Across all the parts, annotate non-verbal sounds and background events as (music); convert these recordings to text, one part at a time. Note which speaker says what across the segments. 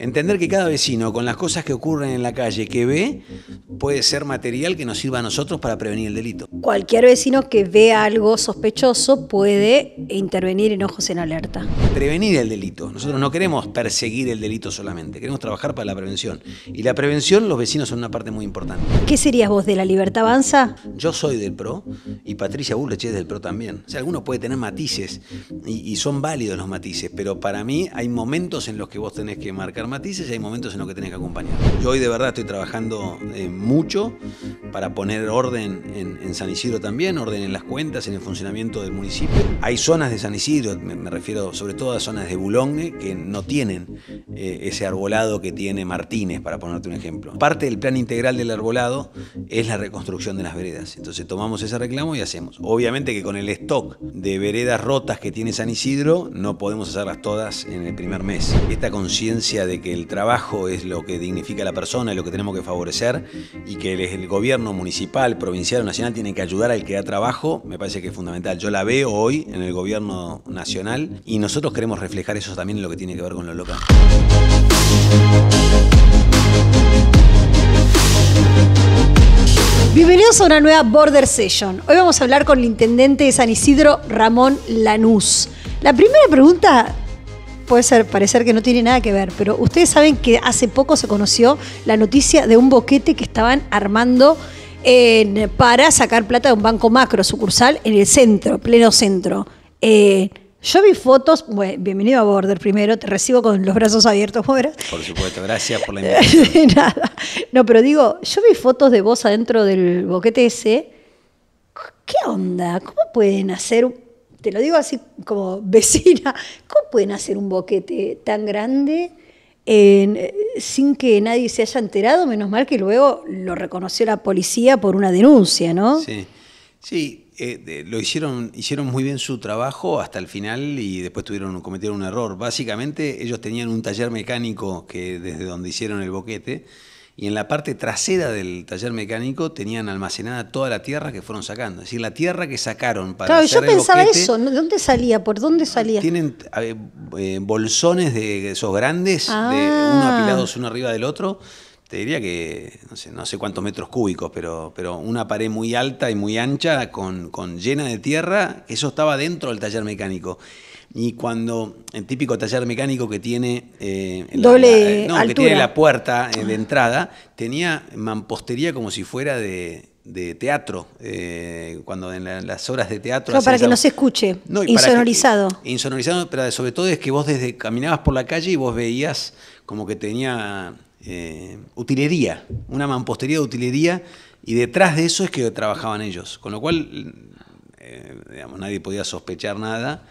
Speaker 1: Entender que cada vecino, con las cosas que ocurren en la calle que ve, puede ser material que nos sirva a nosotros para prevenir el delito.
Speaker 2: Cualquier vecino que vea algo sospechoso puede intervenir en Ojos en Alerta.
Speaker 1: Prevenir el delito. Nosotros no queremos perseguir el delito solamente, queremos trabajar para la prevención. Y la prevención, los vecinos son una parte muy importante.
Speaker 2: ¿Qué serías vos de la libertad avanza?
Speaker 1: Yo soy del PRO y Patricia Bullrich es del PRO también. O sea, algunos puede tener matices y, son válidos los matices, pero para mí hay momentos en los que vos tenés que marcar matices y hay momentos en los que tenés que acompañar. Yo hoy de verdad estoy trabajando muy... Eh, mucho para poner orden en, San Isidro también, orden en las cuentas, en el funcionamiento del municipio. Hay zonas de San Isidro, me, refiero sobre todo a zonas de Bulongue, que no tienen eh, ese arbolado que tiene Martínez, para ponerte un ejemplo. Parte del plan integral del arbolado es la reconstrucción de las veredas. Entonces tomamos ese reclamo y hacemos. Obviamente que con el stock de veredas rotas que tiene San Isidro, no podemos hacerlas todas en el primer mes. Esta conciencia de que el trabajo es lo que dignifica a la persona y lo que tenemos que favorecer y que el, el gobierno municipal, provincial o nacional tiene que ayudar al que da trabajo, me parece que es fundamental. Yo la veo hoy en el gobierno nacional y nosotros queremos reflejar eso también en lo que tiene que ver con lo local.
Speaker 2: Bienvenidos a una nueva Border Session. Hoy vamos a hablar con el intendente de San Isidro, Ramón Lanús. La primera pregunta puede ser parecer que no tiene nada que ver, pero ustedes saben que hace poco se conoció la noticia de un boquete que estaban armando para sacar plata de un banco macro sucursal en el centro, pleno centro. Eh, yo vi fotos, bienvenido a Border primero, te recibo con los brazos abiertos, fuera.
Speaker 1: Por supuesto, gracias por la (laughs) invitación.
Speaker 2: Nada. No, pero digo, yo vi fotos de vos adentro del boquete ese. ¿Qué onda? ¿Cómo pueden hacer te lo digo así como (laughs) vecina, ¿cómo pueden hacer un boquete tan grande eh, sin que nadie se haya enterado? Menos mal que luego lo reconoció la policía por una denuncia, ¿no?
Speaker 1: Sí, sí. Eh, lo hicieron, hicieron muy bien su trabajo hasta el final y después tuvieron, cometieron un error. Básicamente ellos tenían un taller mecánico que desde donde hicieron el boquete, y en la parte trasera del taller mecánico tenían almacenada toda la tierra que fueron sacando. Es decir, la tierra que sacaron para. Claro, yo pensaba eso,
Speaker 2: ¿de dónde salía? ¿Por dónde salía? Tienen
Speaker 1: eh, eh, bolsones de esos grandes, de ah. uno apilados uno arriba del otro. Te diría que no sé, no sé cuántos metros cúbicos, pero, pero una pared muy alta y muy ancha, con, con llena de tierra, eso estaba dentro del taller mecánico. Y cuando el típico taller mecánico que tiene, eh, Doble la, eh, no, que tiene la puerta eh, de ah. entrada, tenía mampostería como si fuera de, teatro, cuando en las horas de teatro... para que no se
Speaker 2: escuche, insonorizado.
Speaker 1: insonorizado, pero sobre todo es que vos desde caminabas por la calle y vos veías como que tenía utilería, una mampostería de utilería, y detrás de eso es que trabajaban ellos, con lo cual nadie podía sospechar nada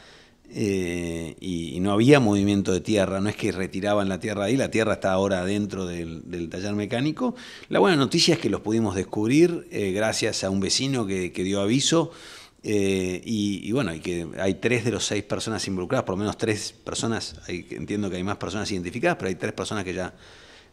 Speaker 1: eh, y, no había movimiento de tierra, no es que retiraban la tierra ahí, la tierra está ahora dentro del, taller mecánico. La buena noticia es que los pudimos descubrir eh, gracias a un vecino que, dio aviso. Eh, y, bueno, y que hay tres de los seis personas involucradas, por lo menos tres personas, entiendo que hay más personas identificadas, pero hay tres personas que ya,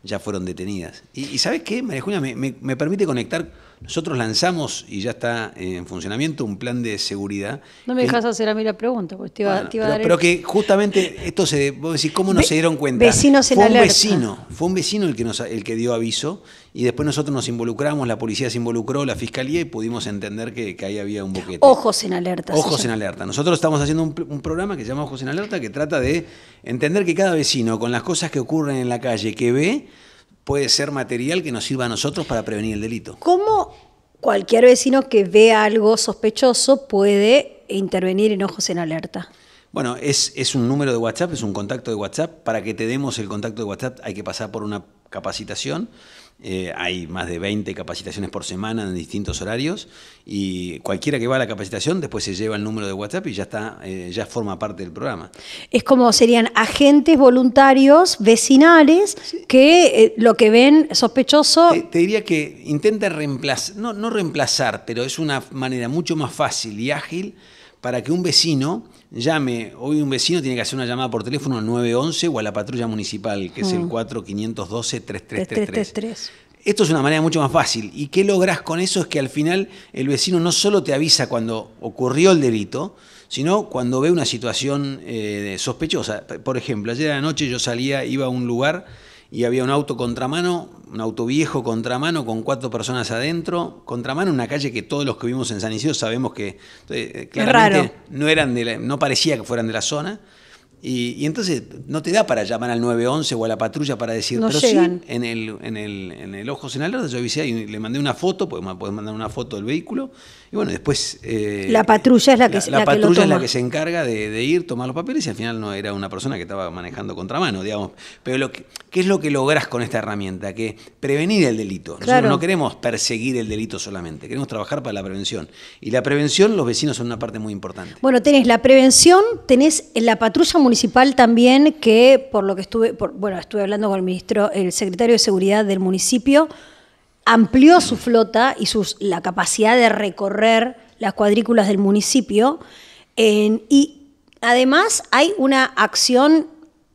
Speaker 1: ya fueron detenidas. Y, ¿sabes qué, María Julia? me, me permite conectar nosotros lanzamos y ya está en funcionamiento un plan de seguridad. No me dejas
Speaker 2: hacer a mí la pregunta, porque te iba, pero, a dar. Pero
Speaker 1: que justamente esto se. ¿cómo nos se dieron cuenta? Vecinos en fue un vecino, fue un vecino el que, nos, el que dio aviso y después nosotros nos involucramos, la policía se involucró, la fiscalía y pudimos entender que, ahí había un boquete. Ojos
Speaker 2: en alerta. Ojos en
Speaker 1: alerta. Nosotros estamos haciendo un, un programa que se llama Ojos en alerta que trata de entender que cada vecino, con las cosas que ocurren en la calle, que ve, puede ser material que nos sirva a nosotros para prevenir el delito. ¿Cómo
Speaker 2: cualquier vecino que vea algo sospechoso puede intervenir en Ojos en Alerta?
Speaker 1: Bueno, es, un número de WhatsApp, es un contacto de WhatsApp. Para que te demos el contacto de WhatsApp hay que pasar por una capacitación. Eh, hay más de 20 capacitaciones por semana en distintos horarios y cualquiera que va a la capacitación después se lleva el número de WhatsApp y ya está, eh, ya forma parte del programa.
Speaker 2: Es como serían agentes voluntarios vecinales que eh, lo que ven sospechoso.
Speaker 1: Te, diría que intenta reemplazar, no, no reemplazar, pero es una manera mucho más fácil y ágil para que un vecino llame, hoy un vecino tiene que hacer una llamada por teléfono al 911 o a la patrulla municipal, que es el 4512-3333. Mm. Esto es una manera mucho más fácil. ¿Y qué logras con eso? Es que al final el vecino no solo te avisa cuando ocurrió el delito, sino cuando ve una situación eh, sospechosa. Por ejemplo, ayer de la noche yo salía, iba a un lugar y había un auto contramano, un auto viejo contramano con cuatro personas adentro, contramano una calle que todos los que vimos en San Isidro sabemos que eh, claramente no eran de no parecía que fueran de la zona y, entonces no te da para llamar al 911 o a la patrulla para decir, pero en el, en el, en el ojo yo y le mandé una foto, pues podés mandar una foto del vehículo. Y bueno, después. Eh, la patrulla
Speaker 2: es la que La, patrulla es la que se
Speaker 1: encarga de, ir, tomar los papeles y al final no era una persona que estaba manejando contramano, digamos. Pero lo ¿qué es lo que logras con esta herramienta? Que prevenir el delito. Nosotros no queremos perseguir el delito solamente, queremos trabajar para la prevención. Y la prevención, los vecinos son una parte muy importante.
Speaker 2: Bueno, tenés la prevención, tenés la patrulla municipal también que, por lo que estuve, bueno, estuve hablando con el ministro, el secretario de Seguridad del municipio, amplió su flota y sus, la capacidad de recorrer las cuadrículas del municipio. y además hay una acción,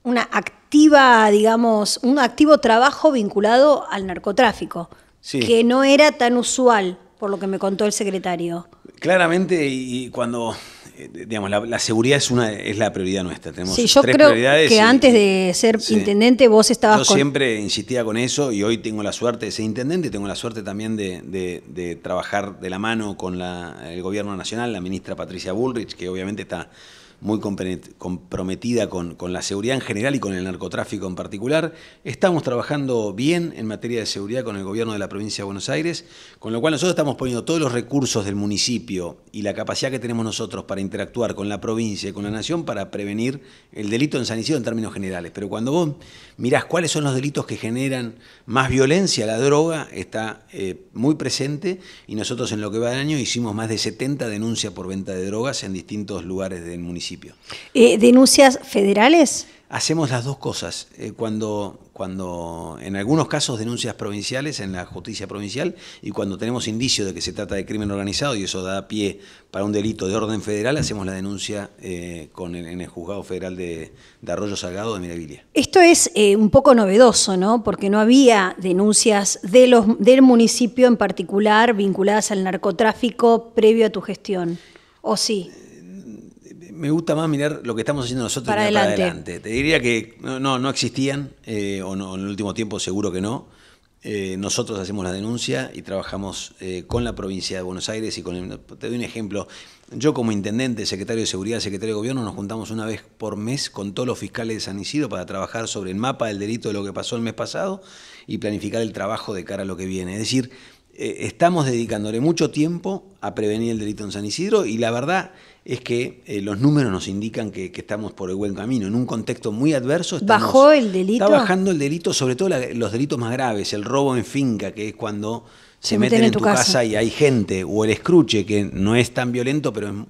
Speaker 2: una activa, digamos, un activo trabajo vinculado al narcotráfico, que no era tan usual, por lo que me contó el secretario.
Speaker 1: Claramente, y cuando eh, digamos, la, seguridad es una es la prioridad nuestra. Tenemos sí, yo creo que antes
Speaker 2: de eh, ser intendente vos estabas. Yo
Speaker 1: siempre insistía con eso y hoy tengo la suerte de ser intendente, y tengo la suerte también de, trabajar de la mano con el gobierno nacional, la ministra Patricia Bullrich, que obviamente está muy comprometida con, la seguridad en general y con el narcotráfico en particular. Estamos trabajando bien en materia de seguridad con el gobierno de la provincia de Buenos Aires, con lo cual nosotros estamos poniendo todos los recursos del municipio y la capacidad que tenemos nosotros para interactuar con la provincia y con la nación para prevenir el delito en San Isidro en términos generales. Pero cuando vos mirás cuáles son los delitos que generan más violencia, la droga está eh, muy presente y nosotros en lo que va de año hicimos más de 70 denuncias por venta de drogas en distintos lugares del municipio.
Speaker 2: Eh, ¿Denuncias federales?
Speaker 1: Hacemos las dos cosas. Eh, cuando, cuando, en algunos casos, denuncias provinciales en la justicia provincial y cuando tenemos indicio de que se trata de crimen organizado y eso da pie para un delito de orden federal, hacemos la denuncia eh, con el, en el Juzgado Federal de, Arroyo Salgado de Miravilla.
Speaker 2: Esto es un poco novedoso, ¿no? Porque no había denuncias de los, del municipio en particular vinculadas al narcotráfico previo a tu gestión. ¿O sí?
Speaker 1: me gusta más mirar lo que estamos haciendo nosotros para, adelante. Te diría que no, no existían, eh, o en el último tiempo seguro que no. Eh, nosotros hacemos la denuncia y trabajamos eh, con la provincia de Buenos Aires y con te doy un ejemplo. Yo como intendente, secretario de Seguridad, secretario de Gobierno, nos juntamos una vez por mes con todos los fiscales de San Isidro para trabajar sobre el mapa del delito de lo que pasó el mes pasado y planificar el trabajo de cara a lo que viene. Es decir, estamos dedicándole mucho tiempo a prevenir el delito en San Isidro y la verdad es que eh, los números nos indican que, estamos por el buen camino. En un contexto muy adverso ¿Bajó
Speaker 2: el delito? Está bajando
Speaker 1: el delito, sobre todo los delitos más graves, el robo en finca, que es cuando
Speaker 2: se, meten, en tu, casa.
Speaker 1: y hay gente, o el escruche, que no es tan violento, pero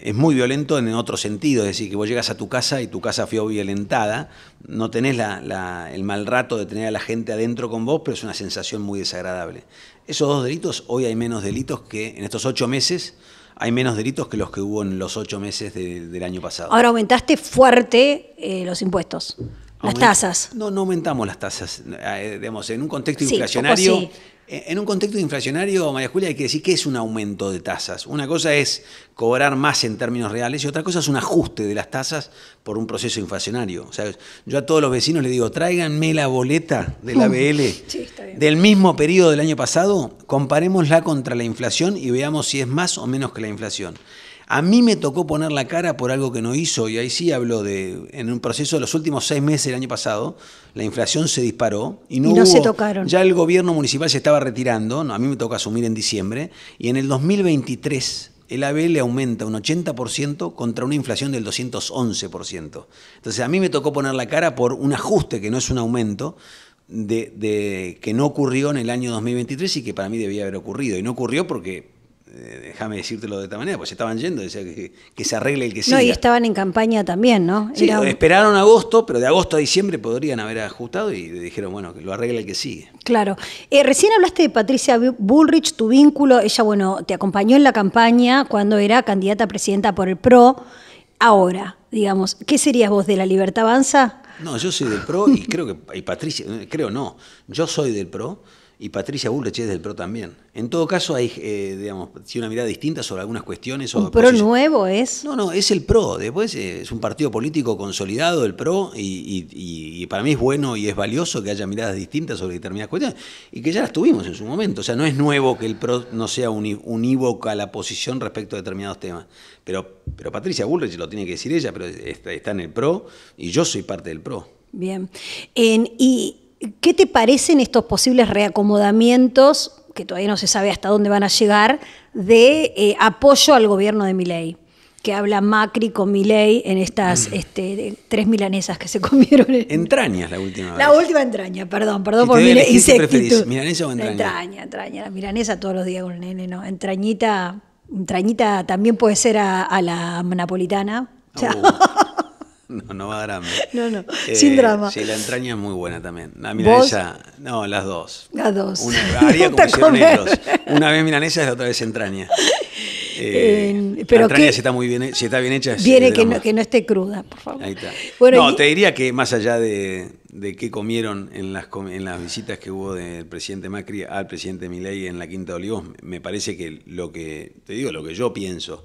Speaker 1: es, muy violento en otro sentido, es decir, que vos llegas a tu casa y tu casa fue violentada, no tenés el mal rato de tener a la gente adentro con vos, pero es una sensación muy desagradable. Esos dos delitos, hoy hay menos delitos que en estos ocho meses hay menos delitos que los que hubo en los ocho meses del año pasado. Ahora
Speaker 2: aumentaste fuerte eh, los impuestos. Las tasas.
Speaker 1: No, no aumentamos las tasas. Eh, en un contexto inflacionario, sí. Eh, en un contexto inflacionario, María Julia, hay que decir que es un aumento de tasas. Una cosa es cobrar más en términos reales y otra cosa es un ajuste de las tasas por un proceso inflacionario. O sea, yo a todos los vecinos les digo, tráiganme la boleta del uh, ABL del mismo periodo del año pasado, comparémosla contra la inflación y veamos si es más o menos que la inflación. A mí me tocó poner la cara por algo que no hizo, y ahí sí habló de, en un proceso de los últimos seis meses del año pasado, la inflación se disparó y no, hubo, se tocaron. Ya el gobierno municipal se estaba retirando, no, a mí me tocó asumir en diciembre, y en el 2023 el ABL le aumenta un 80% contra una inflación del 211%. Entonces a mí me tocó poner la cara por un ajuste que no es un aumento, de, que no ocurrió en el año 2023 y que para mí debía haber ocurrido. Y no ocurrió porque déjame decírtelo de esta manera, pues estaban yendo, decía que, se arregle el que sigue. No, y
Speaker 2: estaban en campaña también, ¿no? Sí,
Speaker 1: esperaron agosto, pero de agosto a diciembre podrían haber ajustado y dijeron, bueno, que lo arregle el que sigue.
Speaker 2: Claro. Eh, recién hablaste de Patricia Bullrich, tu vínculo, ella, bueno, te acompañó en la campaña cuando era candidata a presidenta por el PRO. Ahora, digamos, ¿qué serías vos de la Libertad Avanza?
Speaker 1: No, yo soy del PRO y creo que, y Patricia, creo no, yo soy del PRO y Patricia Bullrich es del PRO también. En todo caso, hay, eh, digamos, una mirada distinta sobre algunas cuestiones. O PRO nuevo es? No, no, es el PRO. Después eh, es un partido político consolidado, el PRO, y, para mí es bueno y es valioso que haya miradas distintas sobre determinadas cuestiones, y que ya las tuvimos en su momento. O sea, no es nuevo que el PRO no sea unívoca la posición respecto a determinados temas. Pero, pero Patricia Bullrich lo tiene que decir ella, pero está, está en el PRO, y yo soy parte del PRO.
Speaker 2: Bien. En, y ¿Qué te parecen estos posibles reacomodamientos, que todavía no se sabe hasta dónde van a llegar, de eh, apoyo al gobierno de Milei? Que habla Macri con Milei en estas mm. este, tres milanesas que se (laughs) comieron.
Speaker 1: Entrañas la última vez. La
Speaker 2: última entraña, perdón, perdón por mi insectitud. ¿Milanesa o entraña? Entraña, entraña. La milanesa todos los días con el nene, ¿no? Entrañita, entrañita también puede ser a, la napolitana.
Speaker 1: Uh. (laughs) No, no va a drama. No, no, eh, sin drama. Sí, la entraña es muy buena también. La milanesa, no, las dos. Las dos. Una, (laughs) vez milanesa y otra vez entraña. (laughs) Eh, eh, la entraña, si está, muy bien, si está bien hecha... viene que no, que
Speaker 2: no, esté cruda, por favor.
Speaker 1: Ahí está. Bueno, no, te diría que más allá de, de qué comieron en las, en las visitas que hubo del presidente Macri al presidente Milei en la Quinta de Olivos, me parece que lo que, te digo, lo que yo pienso...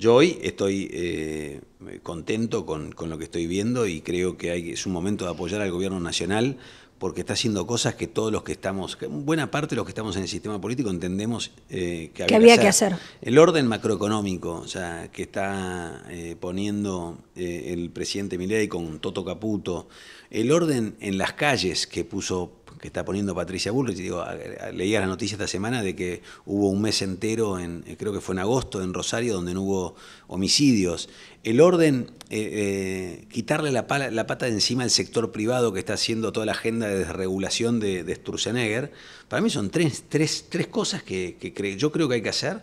Speaker 1: Yo hoy estoy eh, contento con, lo que estoy viendo y creo que es un momento de apoyar al gobierno nacional porque está haciendo cosas que todos los que estamos, que buena parte de los que estamos en el sistema político entendemos eh, que, había, que, hacer. El orden macroeconómico o sea, que está eh, poniendo el presidente Milei con Toto Caputo, el orden en las calles que puso que está poniendo Patricia Bullrich. Digo, leía la noticia esta semana de que hubo un mes entero, en, eh, creo que fue en agosto, en Rosario, donde no hubo homicidios. El orden, eh, eh, quitarle la, pata de encima al sector privado que está haciendo toda la agenda de desregulación de, Sturzenegger, para mí son tres, cosas que, yo creo que hay que hacer.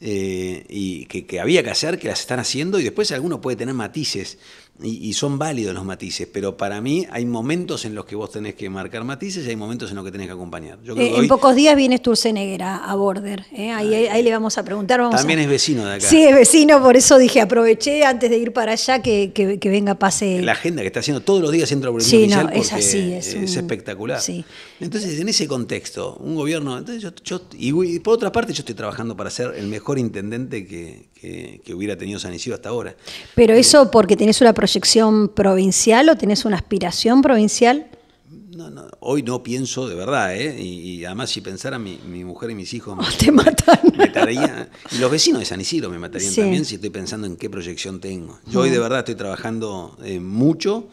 Speaker 1: y que había que hacer, que las están haciendo, y después alguno puede tener matices y, son válidos los matices, pero para mí hay momentos en los que vos tenés que marcar matices y hay momentos en los que tenés que acompañar. Eh, en
Speaker 2: pocos días vienes tú a, a Border, ¿eh? ahí, le vamos a preguntar. Vamos También
Speaker 1: es vecino de acá. Sí, es
Speaker 2: vecino, por eso dije, aproveché antes de ir para allá que, que, venga pase.
Speaker 1: La agenda que está haciendo todos los días centro sí, no, es así, es, espectacular. Entonces, en ese contexto, un gobierno, yo, y por otra parte yo estoy trabajando para ser el mejor intendente que, hubiera tenido San Isidro hasta ahora. Pero
Speaker 2: eso porque tenés una proyección proyección provincial o tenés una aspiración provincial?
Speaker 1: No, no, hoy no pienso de verdad, ¿eh? y, además si pensara mi, mujer y mis hijos (laughs) me, y los vecinos de San Isidro me matarían también si estoy pensando en qué proyección tengo. Yo hoy de verdad estoy trabajando eh, mucho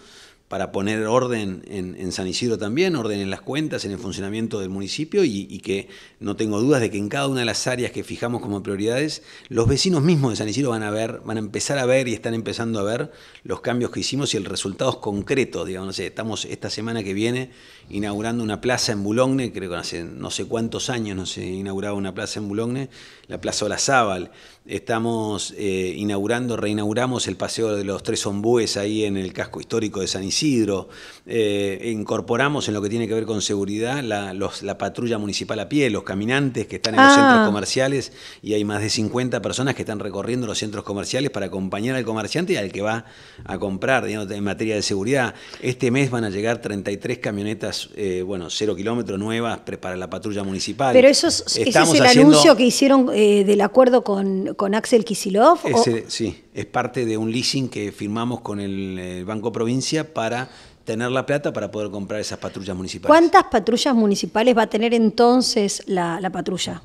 Speaker 1: para poner orden en, San Isidro también, orden en las cuentas, en el funcionamiento del municipio y, que no tengo dudas de que en cada una de las áreas que fijamos como prioridades, los vecinos mismos de San Isidro van a ver, van a empezar a ver y están empezando a ver los cambios que hicimos y el resultados concretos, digamos, estamos esta semana que viene inaugurando una plaza en Bulogne, creo que hace no sé cuántos años no se inauguraba una plaza en Bulogne, la Plaza Olazábal. Estamos eh, inaugurando, reinauguramos el Paseo de los Tres Ombúes ahí en el casco histórico de San Isidro. Eh, incorporamos en lo que tiene que ver con seguridad la, patrulla municipal a pie, los caminantes que están en los ah. centros comerciales y hay más de 50 personas que están recorriendo los centros comerciales para acompañar al comerciante y al que va a comprar en materia de seguridad. Este mes van a llegar 33 camionetas eh, bueno, cero kilómetros nuevas para la patrulla municipal. Pero eso es, el anuncio que
Speaker 2: hicieron eh, del acuerdo con, Axel Kisilov.
Speaker 1: Sí, es parte de un leasing que firmamos con el, Banco Provincia para tener la plata para poder comprar esas patrullas municipales. ¿Cuántas
Speaker 2: patrullas municipales va a tener entonces la patrulla?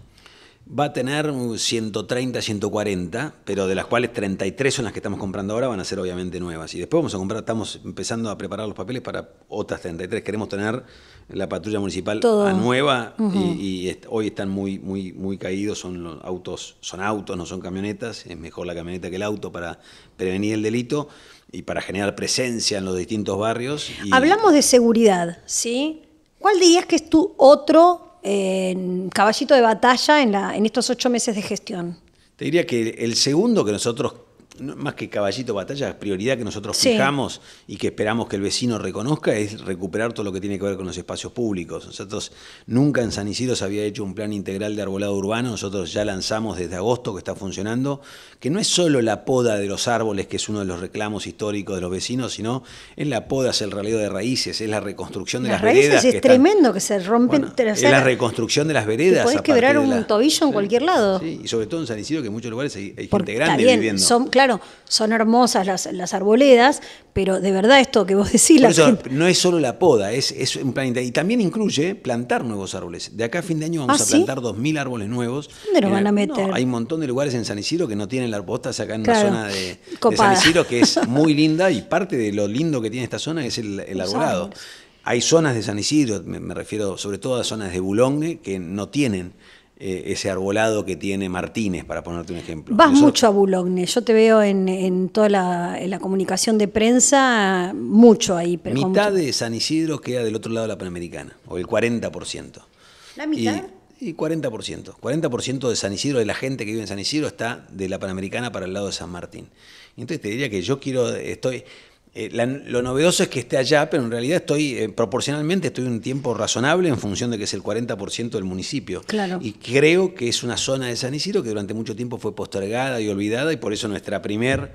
Speaker 1: va a tener 130, 140, pero de las cuales 33 son las que estamos comprando ahora, van a ser obviamente nuevas. Y después vamos a comprar, estamos empezando a preparar los papeles para otras 33. Queremos tener la patrulla municipal a nueva y, hoy están muy, muy, muy caídos, son los autos, son autos, no son camionetas, es mejor la camioneta que el auto para prevenir el delito y para generar presencia en los distintos barrios. Hablamos
Speaker 2: de seguridad, ¿sí? ¿Cuál dirías que es tu otro en caballito de batalla en, la, en estos ocho meses de gestión?
Speaker 1: Te diría que el segundo que nosotros más que caballito batalla, prioridad que nosotros fijamos y que esperamos que el vecino reconozca es recuperar todo lo que tiene que ver con los espacios públicos. Nosotros nunca en San Isidro se había hecho un plan integral de arbolado urbano, nosotros ya lanzamos desde agosto que está funcionando, que no es solo la poda de los árboles, que es uno de los reclamos históricos de los vecinos, sino es la poda, es el raleo de raíces, es la reconstrucción de las, veredas. Es tremendo
Speaker 2: que se rompen. las es la
Speaker 1: reconstrucción de las veredas. Puedes quebrar un
Speaker 2: tobillo en cualquier lado.
Speaker 1: y sobre todo en San Isidro, que en muchos lugares hay, gente grande viviendo
Speaker 2: son hermosas las, arboledas, pero de verdad esto que vos decís... La eso,
Speaker 1: No es solo la poda, es, es un planeta... Y también incluye plantar nuevos árboles. De acá a fin de año vamos ¿Ah, a plantar 2.000 árboles nuevos. ¿Dónde van a meter? hay un montón de lugares en San Isidro que no tienen la botas acá en la zona de, San Isidro que es (laughs) muy linda y parte de lo lindo que tiene esta zona es el, arbolado. Hay zonas de San Isidro, me, me refiero sobre todo a zonas de Bulongue, que no tienen eh, ese arbolado que tiene Martínez, para ponerte un ejemplo.
Speaker 2: Vas mucho a Boulogne, yo te veo en, toda la, comunicación de prensa mucho ahí. mitad
Speaker 1: de San Isidro queda del otro lado de la Panamericana, o el 40%. ¿La mitad? Y, 40%. 40% de San Isidro, de la gente que vive en San Isidro, está de la Panamericana para el lado de San Martín. Entonces te diría que yo quiero, estoy, eh, lo novedoso es que esté allá, pero en realidad estoy, eh, proporcionalmente, estoy un tiempo razonable en función de que es el 40% del municipio. Claro. Y creo que es una zona de San Isidro que durante mucho tiempo fue postergada y olvidada, y por eso nuestra primer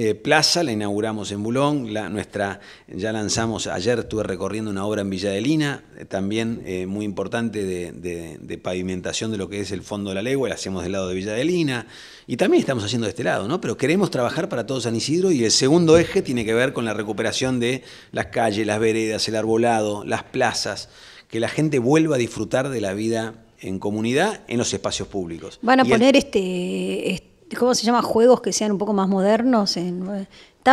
Speaker 1: eh, plaza, la inauguramos en Bulón, la, nuestra, ya lanzamos, ayer estuve recorriendo una obra en Villa de eh, también eh, muy importante de, pavimentación de lo que es el fondo de la legua, la hacemos del lado de Villa de y también estamos haciendo de este lado, ¿no? Pero queremos trabajar para todo San Isidro y el segundo eje tiene que ver con la recuperación de las calles, las veredas, el arbolado, las plazas, que la gente vuelva a disfrutar de la vida en comunidad en los espacios públicos. Van a poner
Speaker 2: este ¿cómo se llama? Juegos que sean un poco más modernos. En, eh,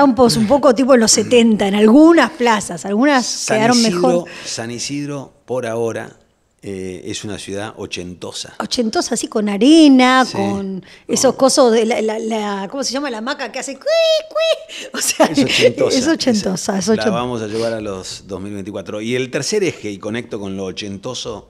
Speaker 2: un, poco, tipo en los 70, en algunas plazas, algunas quedaron mejor.
Speaker 1: San Isidro, por ahora, eh, es una ciudad ochentosa.
Speaker 2: Ochentosa, así con arena, con esos cosos de la, ¿cómo se llama? La maca que hace cuí, O sea, es ochentosa. Es ochentosa, es ochentosa. La
Speaker 1: vamos a llevar a los 2024. Y el tercer eje, y conecto con lo ochentoso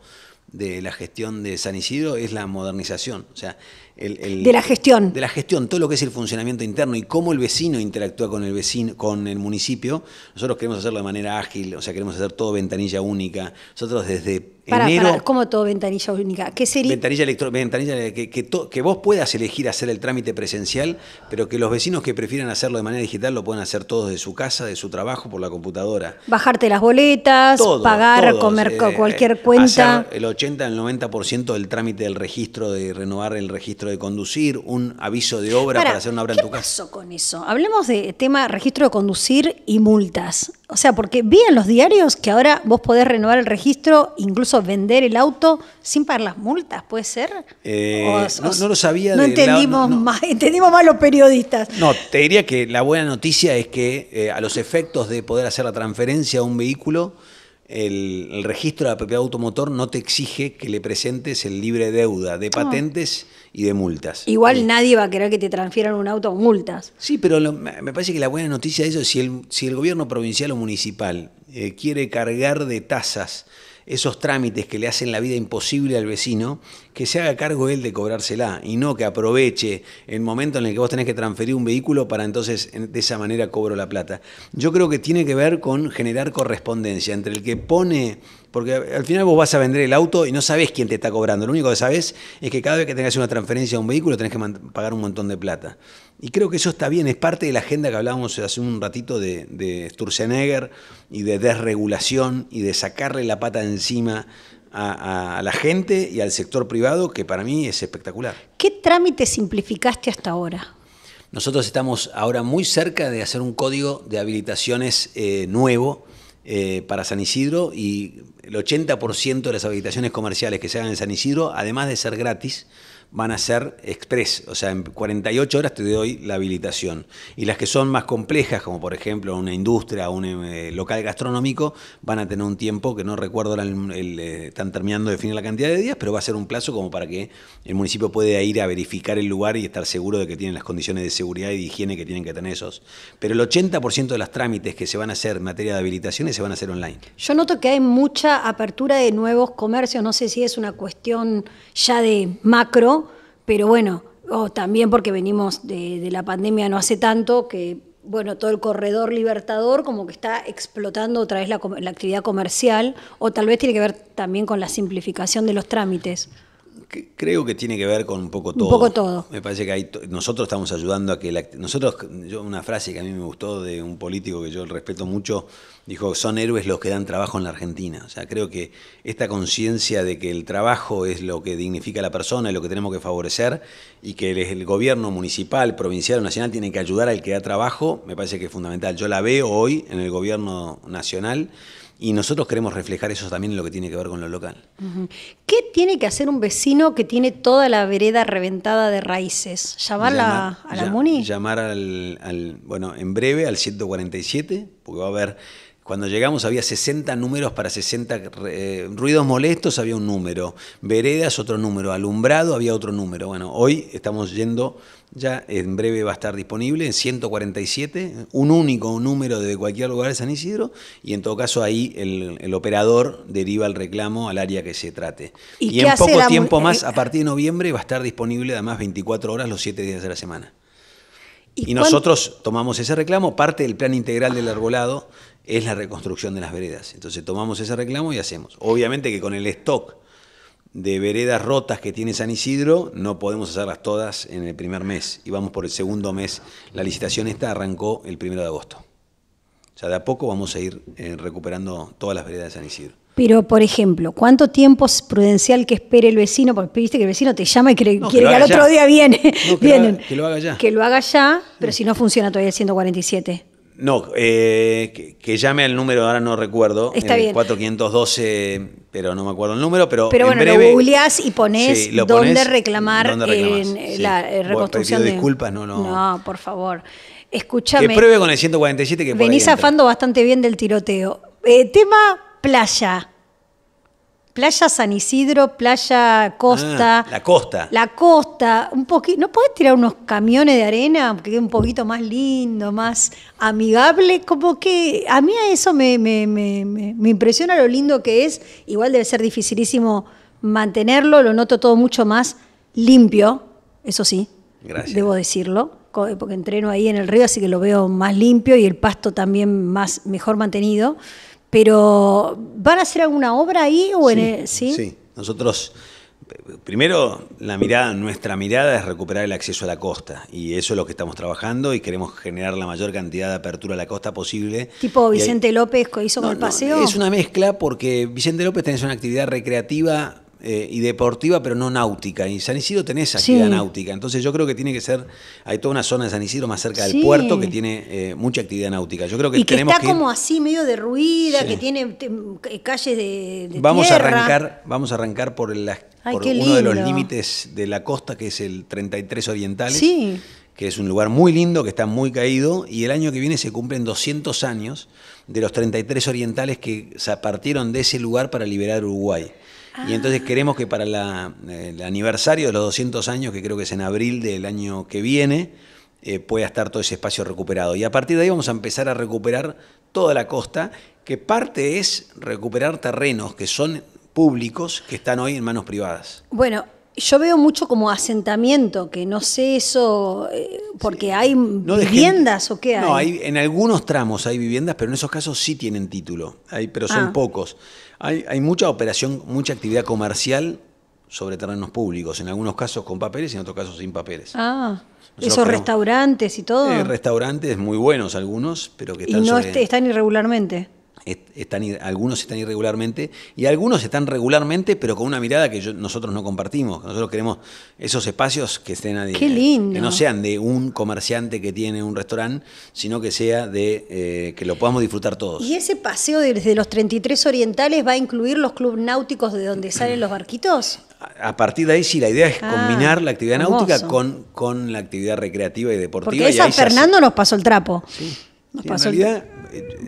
Speaker 1: de la gestión de San Isidro, es la modernización. O sea, de la gestión. De la gestión, todo lo que es el funcionamiento interno y cómo el vecino interactúa con el vecino, con el municipio. Nosotros queremos hacerlo de manera ágil, o sea, queremos hacer todo ventanilla única. Nosotros desde para, para,
Speaker 2: como todo ventanilla única? Ventanilla,
Speaker 1: ventanilla que, que, vos puedas elegir hacer el trámite presencial, pero que los vecinos que prefieran hacerlo de manera digital lo puedan hacer todos de su casa, de su trabajo, por la computadora.
Speaker 2: Bajarte las boletas, pagar, comer eh, cualquier cuenta.
Speaker 1: el 80, el 90% del trámite del registro, de renovar el registro de conducir, un aviso de obra para, hacer una obra en tu casa. con
Speaker 2: eso? Hablemos de tema registro de conducir y multas. O sea, porque vi en los diarios que ahora vos podés renovar el registro incluso vender el auto sin pagar las multas, ¿puede ser?
Speaker 1: Eh, no, lo sabía. No de entendimos no,
Speaker 2: más, (laughs) entendimos más los periodistas.
Speaker 1: No, te diría que la buena noticia es que eh, a los efectos de poder hacer la transferencia a un vehículo, el, registro de la propiedad automotor no te exige que le presentes el libre deuda de ah. patentes y de multas. Igual
Speaker 2: nadie va a querer que te transfieran un auto con multas.
Speaker 1: Sí, pero me parece que la buena noticia de eso si el, si el gobierno provincial o municipal eh, quiere cargar de tasas esos trámites que le hacen la vida imposible al vecino, que se haga cargo él de cobrársela y no que aproveche el momento en el que vos tenés que transferir un vehículo para entonces de esa manera cobro la plata. Yo creo que tiene que ver con generar correspondencia entre el que pone porque al final vos vas a vender el auto y no sabés quién te está cobrando. Lo único que sabés es que cada vez que tengas una transferencia a un vehículo tenés que pagar un montón de plata. Y creo que eso está bien, es parte de la agenda que hablábamos hace un ratito de, Sturzenegger y de desregulación y de sacarle la pata encima a, la gente y al sector privado, que para mí es espectacular.
Speaker 2: ¿Qué trámite simplificaste hasta ahora?
Speaker 1: Nosotros estamos ahora muy cerca de hacer un código de habilitaciones eh, nuevo eh, para San Isidro y el 80% de las habitaciones comerciales que se hagan en San Isidro, además de ser gratis, van a ser express, o sea, en 48 horas te doy la habilitación. Y las que son más complejas, como por ejemplo una industria, un eh, local gastronómico, van a tener un tiempo que no recuerdo, eh, están terminando de definir la cantidad de días, pero va a ser un plazo como para que el municipio pueda ir a verificar el lugar y estar seguro de que tienen las condiciones de seguridad y de higiene que tienen que tener esos. Pero el 80% de los trámites que se van a hacer en materia de habilitaciones se van a hacer online.
Speaker 2: Yo noto que hay mucha apertura de nuevos comercios, no sé si es una cuestión ya de macro, pero bueno, también porque venimos de, la pandemia no hace tanto, que bueno, todo el corredor libertador como que está explotando otra vez la, actividad comercial, o tal vez tiene que ver también con la simplificación de los trámites
Speaker 1: creo que tiene que ver con un poco todo. Un poco todo. Me parece que nosotros estamos ayudando a que la nosotros yo una frase que a mí me gustó de un político que yo respeto mucho dijo son héroes los que dan trabajo en la Argentina. O sea, creo que esta conciencia de que el trabajo es lo que dignifica a la persona, es lo que tenemos que favorecer y que el gobierno municipal, provincial o nacional tiene que ayudar al que da trabajo, me parece que es fundamental. Yo la veo hoy en el gobierno nacional y nosotros queremos reflejar eso también en lo que tiene que ver con lo local.
Speaker 2: ¿Qué tiene que hacer un vecino que tiene toda la vereda reventada de raíces? ¿Llamarla llamar, a la
Speaker 1: MUNI? Llamar al, al, bueno, en breve al 147, porque va a haber cuando llegamos había 60 números para 60 eh, ruidos molestos, había un número, veredas otro número, alumbrado había otro número. Bueno, hoy estamos yendo, ya en breve va a estar disponible, en 147, un único número de cualquier lugar de San Isidro y en todo caso ahí el, operador deriva el reclamo al área que se trate. Y, en poco tiempo más, eh, a partir de noviembre, va a estar disponible además 24 horas los 7 días de la semana. y nosotros tomamos ese reclamo, parte del plan integral del arbolado, es la reconstrucción de las veredas. Entonces tomamos ese reclamo y hacemos. Obviamente que con el stock de veredas rotas que tiene San Isidro, no podemos hacerlas todas en el primer mes. Y vamos por el segundo mes. La licitación esta arrancó el primero de agosto. O sea, de a poco vamos a ir eh, recuperando todas las veredas de San Isidro.
Speaker 2: Pero, por ejemplo, ¿cuánto tiempo es prudencial que espere el vecino? Porque pediste que el vecino te llama y quiere que, al otro día viene.
Speaker 1: (laughs) que, Lo haga, ya. Que
Speaker 2: lo haga ya, pero si no funciona todavía el 147.
Speaker 1: No, eh, que, llame al número, ahora no recuerdo. Está bien. 4512, pero no me acuerdo el número. Pero, pero bueno, lo
Speaker 2: googleás y ponés, dónde reclamar en eh, la eh, reconstrucción. De... disculpas, no, no. No, por favor. Escúchame. Que pruebe con el
Speaker 1: 147 que Venís por
Speaker 2: bastante bien del tiroteo. tema playa playa San Isidro, playa Costa. Ah, la
Speaker 1: costa. La
Speaker 2: costa. Un poquito. ¿No podés tirar unos camiones de arena que quede un poquito más lindo, más amigable? Como que a mí a eso me, me, me, me impresiona lo lindo que es. Igual debe ser dificilísimo mantenerlo, lo noto todo mucho más limpio, eso sí. Gracias. Debo decirlo porque entreno ahí en el río, así que lo veo más limpio y el pasto también más mejor mantenido. Pero, ¿van a hacer alguna obra ahí? sí,
Speaker 1: ¿sí? nosotros Primero, la mirada, nuestra mirada es recuperar el acceso a la costa y eso es lo que estamos trabajando y queremos generar la mayor cantidad de apertura a la costa posible.
Speaker 2: Tipo Vicente López hizo el paseo. es una
Speaker 1: mezcla porque Vicente López tenés una actividad recreativa eh, y deportiva, pero no náutica. Y San Isidro tenés actividad náutica. Entonces yo creo que tiene que ser, hay toda una zona de San Isidro más cerca del puerto que tiene eh, mucha actividad náutica. Yo creo que, y está como
Speaker 2: así medio derruida, que tiene eh, calles de, vamos A arrancar,
Speaker 1: vamos a arrancar por, uno de los límites de la costa, que es el 33 Orientales. que es un lugar muy lindo, que está muy caído, y el año que viene se cumplen 200 años de los 33 orientales que partieron de ese lugar para liberar Uruguay. Y entonces ah. queremos que para el aniversario de los 200 años, que creo que es en abril del año que viene, eh, pueda estar todo ese espacio recuperado. Y a partir de ahí vamos a empezar a recuperar toda la costa, que parte es recuperar terrenos que son públicos que están hoy en manos privadas.
Speaker 2: Bueno, yo veo mucho como asentamiento, que no sé eso, eh, porque hay viviendas o qué hay. No,
Speaker 1: en algunos tramos hay viviendas, pero en esos casos sí tienen título, hay, pero son ah. pocos. Hay, hay mucha operación, mucha actividad comercial sobre terrenos públicos, en algunos casos con papeles y en otros casos sin papeles. Ah, esos
Speaker 2: restaurantes y todo. Eh,
Speaker 1: restaurantes muy buenos algunos, pero que están... no están
Speaker 2: irregularmente
Speaker 1: están, algunos están irregularmente y algunos están regularmente, pero con una mirada que nosotros no compartimos. Nosotros queremos esos espacios que estén ahí, eh, que no sean de un comerciante que tiene un restaurante, sino que sea de eh, que lo podamos disfrutar todos. ¿Y
Speaker 2: ese paseo desde los 33 orientales va a incluir los clubes náuticos de donde salen los barquitos?
Speaker 1: a partir de ahí sí, la idea es ah, combinar la actividad náutica con, con la actividad recreativa y deportiva. Porque esa Fernando
Speaker 2: nos pasó el trapo. nos pasó un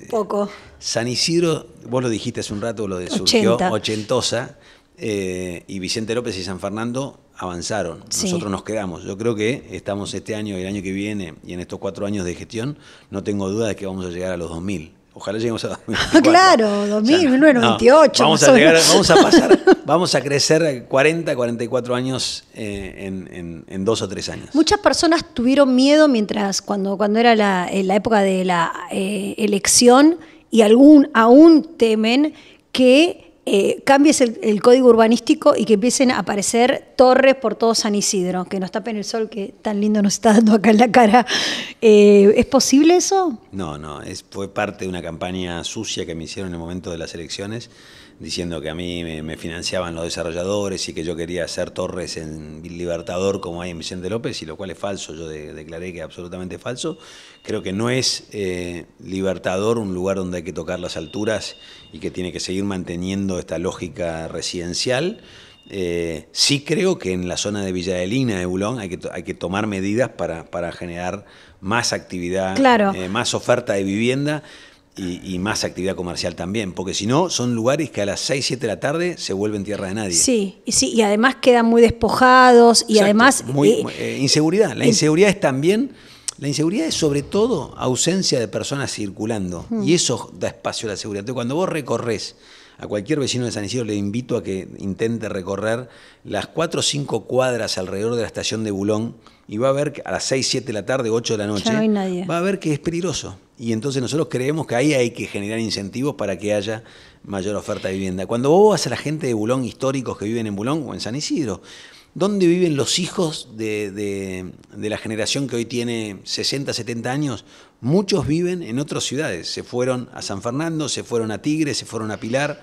Speaker 2: poco.
Speaker 1: San Isidro, vos lo dijiste hace un rato, lo de surgió 80. ochentosa, eh, y Vicente López y San Fernando avanzaron. Nosotros nos quedamos. Yo creo que estamos este año y el año que viene, y en estos cuatro años de gestión, no tengo duda de que vamos a llegar a los 2000. Ojalá lleguemos a 2.000. (laughs) Ah,
Speaker 2: claro, 2000, vamos, a a pasar,
Speaker 1: (laughs) vamos a crecer 40, 44 años eh, en, dos o tres años.
Speaker 2: Muchas personas tuvieron miedo mientras, cuando, cuando era la, eh, época de la elección, y algún, aún temen que eh, cambies el, código urbanístico y que empiecen a aparecer torres por todo San Isidro, que nos tapen el sol que tan lindo nos está dando acá en la cara. Eh, ¿Es posible eso?
Speaker 1: No, no, fue parte de una campaña sucia que me hicieron en el momento de las elecciones diciendo que a mí me, financiaban los desarrolladores y que yo quería hacer torres en Libertador como hay en Vicente López, y lo cual es falso, yo declaré que es absolutamente falso. Creo que no es eh, Libertador un lugar donde hay que tocar las alturas y que tiene que seguir manteniendo esta lógica residencial. Eh, sí creo que en la zona de Villa de Lina, de Bulón, hay que, hay que tomar medidas para, generar más actividad, eh, más oferta de vivienda y, más actividad comercial también, porque si no, son lugares que a las 6, 7 de la tarde se vuelven tierra de nadie.
Speaker 2: Sí, y, sí, y además quedan muy despojados y además...
Speaker 1: Eh, eh, inseguridad, la inseguridad es también... La inseguridad es sobre todo ausencia de personas circulando y eso da espacio a la seguridad. Entonces, cuando vos recorres a cualquier vecino de San Isidro, le invito a que intente recorrer las cuatro o cinco cuadras alrededor de la estación de Bulón, y va a ver a las 6, 7 de la tarde, 8 de la noche, no hay nadie. va a ver que es peligroso. Y entonces nosotros creemos que ahí hay que generar incentivos para que haya mayor oferta de vivienda. Cuando vos vas a la gente de Bulón, históricos que viven en Bulón o en San Isidro, ¿dónde viven los hijos de, de la generación que hoy tiene 60, 70 años? Muchos viven en otras ciudades. Se fueron a San Fernando, se fueron a Tigre, se fueron a Pilar.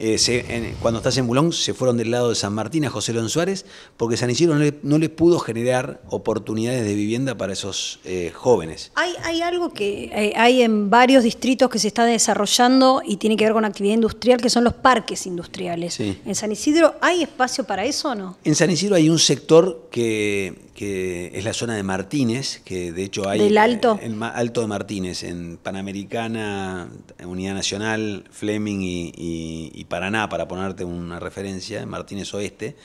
Speaker 1: Eh, cuando estás en Bulón, se fueron del lado de San Martín a José León Suárez, porque San Isidro no le, pudo generar oportunidades de vivienda para esos eh, jóvenes.
Speaker 2: Hay, algo que eh, hay en varios distritos que se está desarrollando y tiene que ver con actividad industrial, que son los parques industriales. ¿En San Isidro hay espacio para eso o no?
Speaker 1: En San Isidro hay un sector que, es la zona de Martínez, que de hecho hay... ¿Del Alto? En, Alto de Martínez, en Panamericana, Unidad Nacional, Fleming y Paraná, para ponerte una referencia, Martínez Oeste,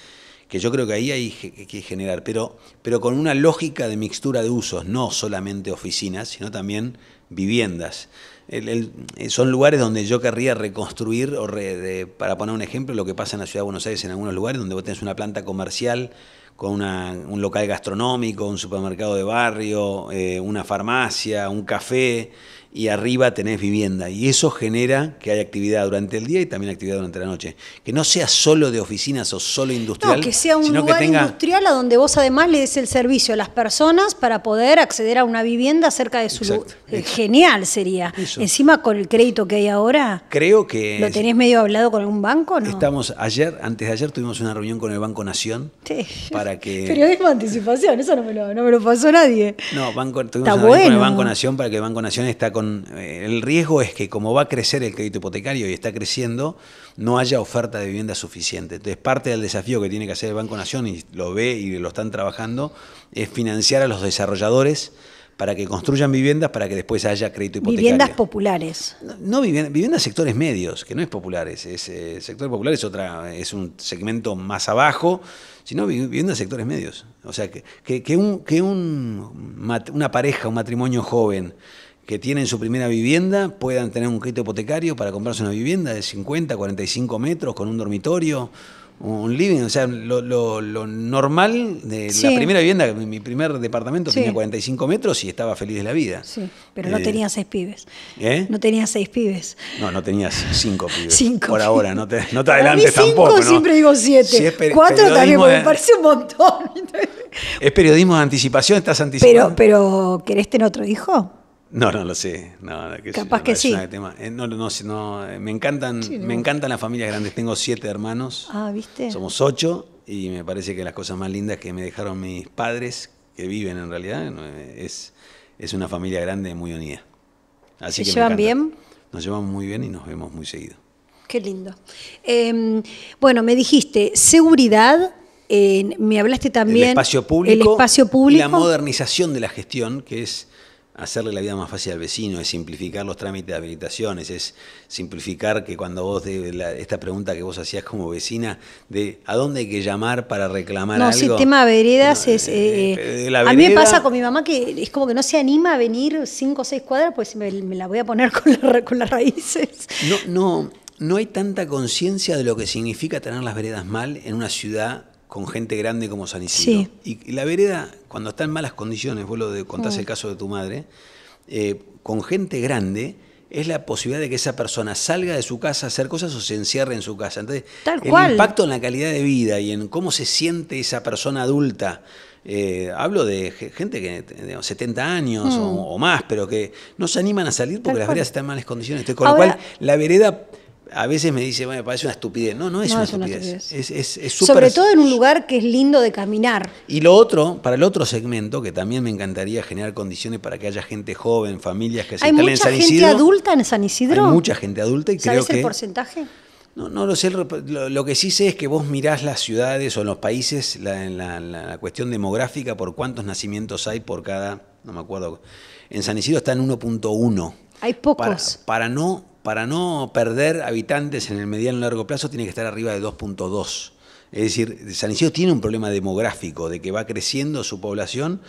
Speaker 1: que yo creo que ahí hay que generar, pero, pero con una lógica de mixtura de usos, no solamente oficinas, sino también viviendas. son lugares donde yo querría reconstruir, para poner un ejemplo, lo que pasa en la ciudad de Buenos Aires en algunos lugares, donde vos tenés una planta comercial con un local gastronómico, un supermercado de barrio, eh, una farmacia, un café, y arriba tenés vivienda. Y eso genera que haya actividad durante el día y también actividad durante la noche. Que no sea solo de oficinas o solo industrial. No, que sea un lugar industrial
Speaker 2: a donde vos además le des el servicio a las personas para poder acceder a una vivienda cerca de su lugar. Eh, genial sería. Encima con el crédito que hay ahora.
Speaker 1: Creo que. ¿Lo tenés
Speaker 2: medio hablado con algún banco? No?
Speaker 1: Estamos ayer, antes de ayer tuvimos una reunión con el Banco Nación. Para que. (laughs) Periodismo
Speaker 2: de anticipación, eso no me lo, pasó nadie.
Speaker 1: No, banco, tuvimos una reunión con el Banco Nación para que el Banco Nación está con eh, el riesgo es que como va a crecer el crédito hipotecario y está creciendo, no haya oferta de vivienda suficiente. Entonces, parte del desafío que tiene que hacer el Banco Nación, y lo ve y lo están trabajando, es financiar a los desarrolladores para que construyan viviendas para que después haya crédito hipotecario. Viviendas
Speaker 2: populares.
Speaker 1: No, viviendas, viviendas sectores medios, que no es populares, es eh, sector popular es otra, es un segmento más abajo, sino viviendas sectores medios. O sea que, que, un, una pareja, un matrimonio joven que tienen su primera vivienda puedan tener un crédito hipotecario para comprarse una vivienda de 50, 45 metros con un dormitorio, un living, o sea, lo, normal de la primera vivienda, mi primer departamento tenía 45 metros y estaba feliz de la vida. Sí,
Speaker 2: pero no eh, tenía seis pibes.
Speaker 1: ¿Eh? No tenía seis pibes. No, no tenías cinco pibes. Cinco. Por ahora, no te, no te adelantes tampoco. siempre digo 7 4 también, porque me
Speaker 2: parece un montón.
Speaker 1: es periodismo de anticipación, estás anticipando.
Speaker 2: Pero, pero, ¿querés tener otro hijo?
Speaker 1: No, no lo sé. Capaz que sí. Eh, no, no, no, eh, me, encantan, me encantan las familias grandes. Tengo siete hermanos. Ah,
Speaker 2: ¿viste? Somos
Speaker 1: ocho y me parece que las cosas más lindas que me dejaron mis padres, que viven en realidad, es, es una familia grande muy unida. Así llevan bien? Nos llevamos muy bien y nos vemos muy seguido.
Speaker 2: Qué lindo. Em, bueno, me dijiste seguridad, eh, me hablaste también... El espacio
Speaker 1: público. espacio público. Y la modernización de la gestión, que es hacerle la vida más fácil al vecino, es simplificar los trámites de habilitaciones, es simplificar que cuando vos, de esta pregunta que vos hacías como vecina, de a dónde hay que llamar para reclamar algo. No, el tema
Speaker 2: veredas es... Eh,
Speaker 1: eh, eh, a mí me pasa con
Speaker 2: mi mamá que es como que no se anima a venir cinco o seis cuadras, pues me, la voy a poner (laughs) con, con las raíces.
Speaker 1: No, no, no hay tanta conciencia de lo que significa tener las veredas mal en una ciudad con gente grande como San Isidro. Y la vereda, cuando está en malas condiciones, vos lo de, contás mm. el caso de tu madre, eh, con gente grande es la posibilidad de que esa persona salga de su casa a hacer cosas o se encierre en su casa. Entonces, Tal el impacto en la calidad de vida y en cómo se siente esa persona adulta. Eh, hablo de gente que tiene 70 años mm. o, más, pero que no se animan a salir porque las veredas están en malas condiciones. con lo cual, la vereda a veces me dice, bueno, me parece una estupidez. No, no es, una, estupidez. Es, es, Sobre todo
Speaker 2: en un lugar que es lindo de caminar.
Speaker 1: Y lo otro, para el otro segmento, que también me encantaría generar condiciones para que haya gente joven, familias que se instalen en San Isidro. ¿Hay mucha gente adulta
Speaker 2: en San Isidro? Hay mucha gente
Speaker 1: adulta y ¿Sabes el
Speaker 2: porcentaje?
Speaker 1: No, no lo sé. Lo, que sí sé es que vos mirás las ciudades o los países la, la, cuestión demográfica por cuántos nacimientos hay por cada. No me acuerdo. En San Isidro está en 1.1.
Speaker 2: Hay pocos.
Speaker 1: para no para no perder habitantes en el mediano y largo plazo, tiene que estar arriba de 2.2. Es decir, San Isidro tiene un problema demográfico de que va creciendo su población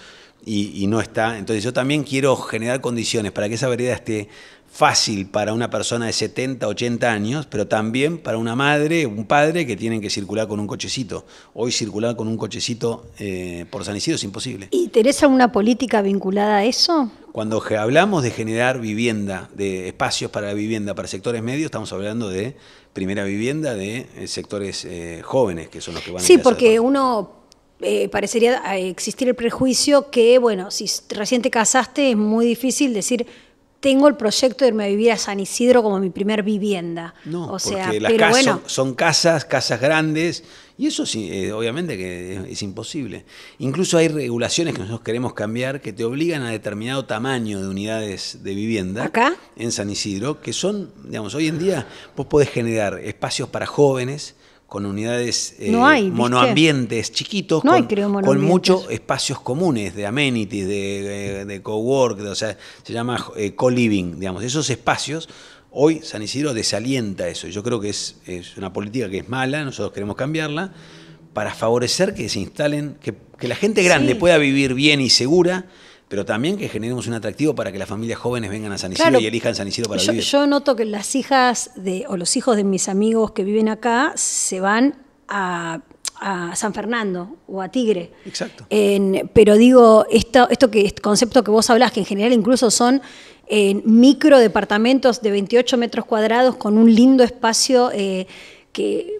Speaker 1: y, no está. Entonces yo también quiero generar condiciones para que esa vereda esté fácil para una persona de 70, 80 años, pero también para una madre, un padre que tienen que circular con un cochecito. Hoy circular con un cochecito eh, por San Isidro es imposible.
Speaker 2: ¿Y Teresa una política vinculada a eso?
Speaker 1: Cuando hablamos de generar vivienda, de espacios para vivienda, para sectores medios, estamos hablando de primera vivienda de eh, sectores eh, jóvenes, que son los que van sí, a Sí, porque
Speaker 2: uno eh, parecería existir el prejuicio que, bueno, si recién te casaste es muy difícil decir tengo el proyecto de irme a vivir a San Isidro como mi primer vivienda.
Speaker 1: No, o sea, bueno, son, casas, casas grandes, y eso sí, eh, obviamente que es, imposible. Incluso hay regulaciones que nosotros queremos cambiar que te obligan a determinado tamaño de unidades de vivienda ¿Acá? en San Isidro, que son, digamos, hoy en día vos podés generar espacios para jóvenes con unidades eh, monoambientes chiquitos,
Speaker 2: con, muchos
Speaker 1: espacios comunes de amenities, de, co-work, o sea, se llama eh, co-living, digamos, esos espacios Hoy San Isidro desalienta eso. Yo creo que es, es una política que es mala, nosotros queremos cambiarla para favorecer que se instalen, que, la gente grande pueda vivir bien y segura, pero también que generemos un atractivo para que las familias jóvenes vengan a San Isidro y elijan San Isidro para vivir. Yo
Speaker 2: noto que las hijas de, o los hijos de mis amigos que viven acá se van a, San Fernando o a Tigre. Exacto. pero digo, esto, esto que, este concepto que vos hablás, que en general incluso son en micro departamentos de 28 metros cuadrados con un lindo espacio eh, que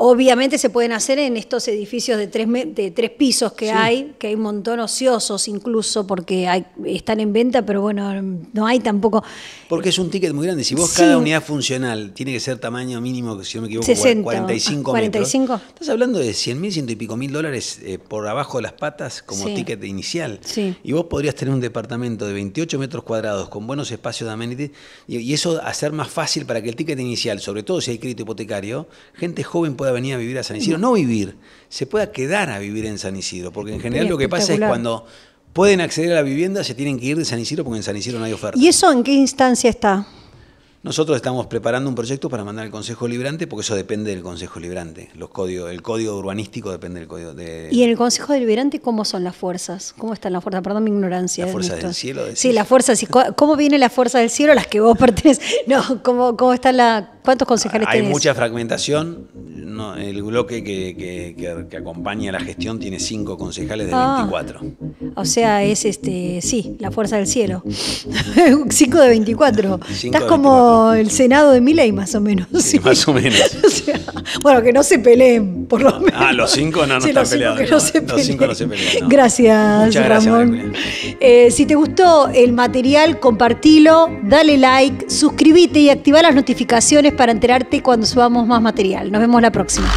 Speaker 2: Obviamente se pueden hacer en estos edificios de tres, de pisos que hay, que hay un montón ociosos incluso, porque están en venta, pero bueno, no hay tampoco.
Speaker 1: Porque es un ticket muy grande. Si vos cada unidad funcional tiene que ser tamaño mínimo, si no me equivoco, 45, 45 metros. Estás hablando de 100 mil, ciento y pico mil dólares eh, por abajo de las patas como ticket inicial. Y vos podrías tener un departamento de 28 metros cuadrados con buenos espacios de amenities y, y eso hacer más fácil para que el ticket inicial, sobre todo si hay crédito hipotecario, gente joven pueda venir a vivir a San Isidro, mm. no vivir, se pueda quedar a vivir en San Isidro, porque en general lo que pasa es cuando pueden acceder a la vivienda se tienen que ir de San Isidro porque en San Isidro no hay oferta. ¿Y
Speaker 2: eso en qué instancia está?
Speaker 1: Nosotros estamos preparando un proyecto para mandar al Consejo Librante, porque eso depende del Consejo Librante. Los códigos, el código urbanístico depende del código de. ¿Y el
Speaker 2: Consejo Librante cómo son las fuerzas? ¿Cómo están las fuerzas? Perdón mi ignorancia. Las fuerzas del cielo. Sí, las fuerzas. ¿Cómo viene la fuerza del cielo? a Las que vos (laughs) perteneces. No, ¿cómo, cómo están la, ¿Cuántos concejales Hay tenés? mucha
Speaker 1: fragmentación el bloque que, acompaña la gestión tiene cinco concejales de 24. Ah.
Speaker 2: O sea, es este, sí, la fuerza del cielo. 5 (laughs) de 24. Estás como el Senado de Miley, más o menos. Más o menos. (laughs) bueno, que no se peleen, por lo menos.
Speaker 1: Ah, los 5 no, no están peleados. los 5 no se peleen. Gracias, Ramón.
Speaker 2: Eh, si te gustó el material, compartilo, dale like, suscríbete y activa las notificaciones para enterarte cuando subamos más material. Nos vemos la próxima.